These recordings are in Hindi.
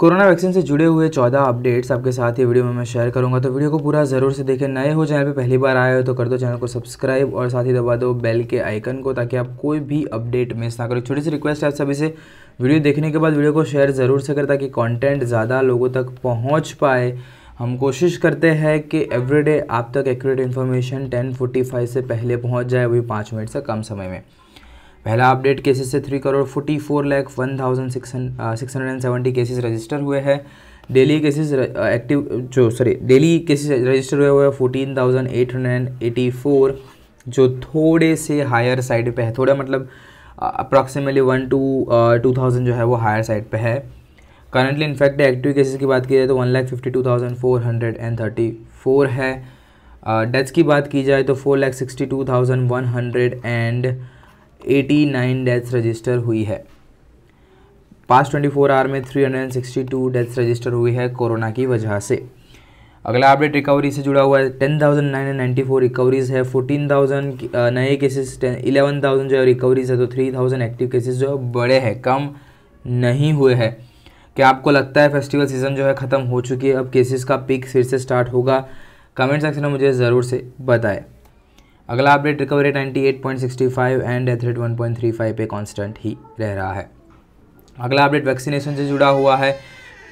कोरोना वैक्सीन से जुड़े हुए चौदह अपडेट्स आपके साथ ही वीडियो में मैं शेयर करूंगा तो वीडियो को पूरा ज़रूर से देखें नए हो चैनल पे पहली बार आए हो तो कर दो चैनल को सब्सक्राइब और साथ ही दबा दो बेल के आइकन को ताकि आप कोई भी अपडेट मिस ना करें छोटी सी रिक्वेस्ट है आप सभी से वीडियो देखने के बाद वीडियो को शेयर ज़रूर से करें ताकि कॉन्टेंट ज़्यादा लोगों तक पहुँच पाए हम कोशिश करते हैं कि एवरीडे आप तक एक्यूरेट इन्फॉर्मेशन टेन से पहले पहुँच जाए वही पाँच मिनट से कम समय में पहला अपडेट केसेस से three crore forty four lakh one thousand six six hundred and seventy cases register हुए हैं डेली केसेस एक्टिव जो सॉरी डेली केसेस रजिस्टर हुए हुए fourteen thousand eight hundred and eighty four जो थोड़े से हायर साइड पे है थोड़ा मतलब approximately one two two thousand जो है वो हायर साइड पे है करंटली इनफैक्ट एक्टिव केसेस की बात की जाए तो one lakh fifty two thousand four hundred and thirty four है डेथ्स uh, की बात की जाए तो four lakh sixty two thousand one hundred and eighty nine deaths register हुई है पास्ट ट्वेंटी फोर आवर में three hundred and sixty two deaths register हुई है कोरोना की वजह से अगला अपडेट रिकवरी से जुड़ा हुआ है ten thousand nine ninety four recoveries है फोर्टीन थाउजेंड नए केसेस इलेवन थाउजेंड जो है रिकवरीज है तो थ्री थाउजेंड एक्टिव केसेस जो है बड़े हैं कम नहीं हुए हैं क्या आपको लगता है फेस्टिवल सीजन जो है ख़त्म हो चुकी है अब केसेस का पिक फिर से स्टार्ट होगा कमेंट सेक्शन में मुझे ज़रूर से बताएं अगला update recovery 98.65 and death rate 1.35 पे कांस्टेंट ही रह रहा है अगला अपडेट वैक्सीनेशन से जुड़ा हुआ है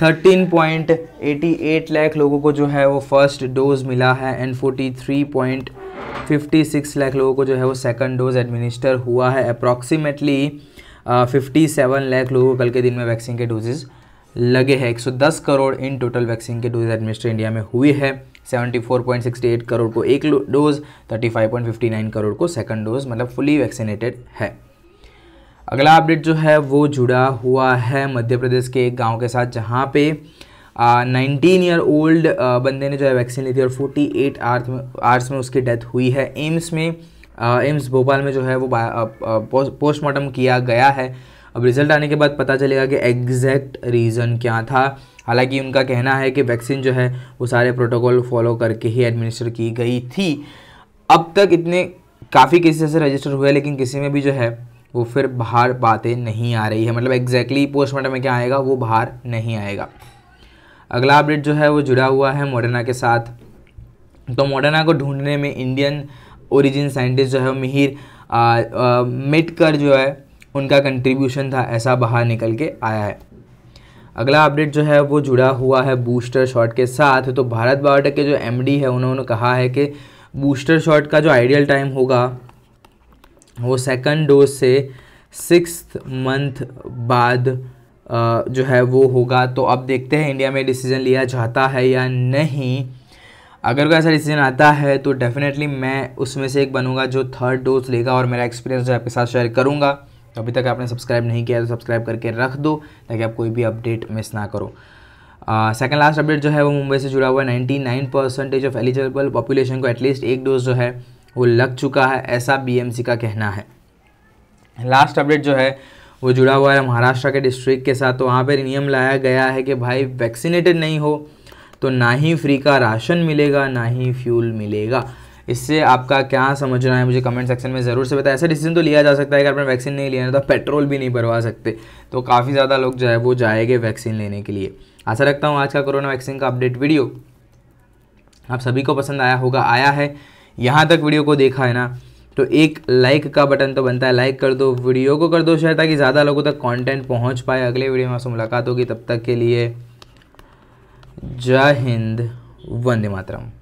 13.88 लाख लोगों को जो है वो फर्स्ट डोज मिला है एंड 43.56 लाख लोगों को जो है वो सेकंड डोज एडमिनिस्टर हुआ है अप्रॉक्सीमेटली 57 uh, लाख लोगों को कल के दिन में वैक्सीन के डोजेज़ लगे हैं 110 करोड़ इन टोटल वैक्सीन के डोज एडमिनिस्टर इंडिया में हुई है 74.68 करोड़ को एक डोज 35.59 करोड़ को सेकंड डोज मतलब फुली वैक्सीनेटेड है अगला अपडेट जो है वो जुड़ा हुआ है मध्य प्रदेश के एक गांव के साथ जहां पे नाइनटीन ईयर ओल्ड बंदे ने जो है वैक्सीन ली थी और 48 एट आर्थ में आवर्स में उसकी डेथ हुई है एम्स में एम्स भोपाल में जो है वो पोस्टमार्टम किया गया है अब रिजल्ट आने के बाद पता चलेगा कि एग्जैक्ट रीज़न क्या था हालांकि उनका कहना है कि वैक्सीन जो है वो सारे प्रोटोकॉल फॉलो करके ही एडमिनिस्टर की गई थी अब तक इतने काफ़ी केसेस ऐसे रजिस्टर हुए लेकिन किसी में भी जो है वो फिर बाहर बातें नहीं आ रही है मतलब एग्जैक्टली exactly पोस्टमार्टम में क्या आएगा वो बाहर नहीं आएगा अगला अपडेट जो है वो जुड़ा हुआ है मोडर्ना के साथ तो मोडर्ना को ढूंढने में इंडियन ओरिजिन साइंटिस्ट जो है मिहिर कर जो है उनका कंट्रीब्यूशन था ऐसा बाहर निकल के आया है अगला अपडेट जो है वो जुड़ा हुआ है बूस्टर शॉट के साथ तो भारत बायोटेक के जो एम है उन्होंने कहा है कि बूस्टर शॉट का जो आइडियल टाइम होगा वो सेकंड डोज से सिक्स मंथ बाद जो है वो होगा तो अब देखते हैं इंडिया में डिसीज़न लिया जाता है या नहीं अगर कोई ऐसा डिसीजन आता है तो डेफ़िनेटली मैं उसमें से एक बनूंगा जो थर्ड डोज लेगा और मेरा एक्सपीरियंस जो आपके साथ शेयर करूंगा अभी तक आपने सब्सक्राइब नहीं किया तो सब्सक्राइब करके रख दो ताकि आप कोई भी अपडेट मिस ना करो सेकंड लास्ट अपडेट जो है वो मुंबई से जुड़ा हुआ है ninety nine percentage of eligible population को एटलीस्ट एक डोज जो है वो लग चुका है ऐसा बीएमसी का कहना है लास्ट अपडेट जो है वो जुड़ा हुआ है महाराष्ट्र के डिस्ट्रिक्ट के साथ तो वहाँ पर नियम लाया गया है कि भाई वैक्सीनेटेड नहीं हो तो ना ही फ्री का राशन मिलेगा ना ही फ्यूल मिलेगा इससे आपका क्या समझना है मुझे कमेंट सेक्शन में ज़रूर से बताया ऐसा डिसीजन तो लिया जा सकता है अगर आपने वैक्सीन नहीं लिया तो पेट्रोल भी नहीं भरवा सकते तो काफ़ी ज़्यादा लोग जो है वो जाएंगे वैक्सीन लेने के लिए आशा रखता हूँ आज का कोरोना वैक्सीन का अपडेट वीडियो आप सभी को पसंद आया होगा आया है यहाँ तक वीडियो को देखा है ना तो एक लाइक का बटन तो बनता है लाइक कर दो वीडियो को कर दो शेयर ताकि ज़्यादा लोगों तक कंटेंट पहुँच पाए अगले वीडियो में आपसे मुलाकात होगी तब तक के लिए जय हिंद वंदे मातरम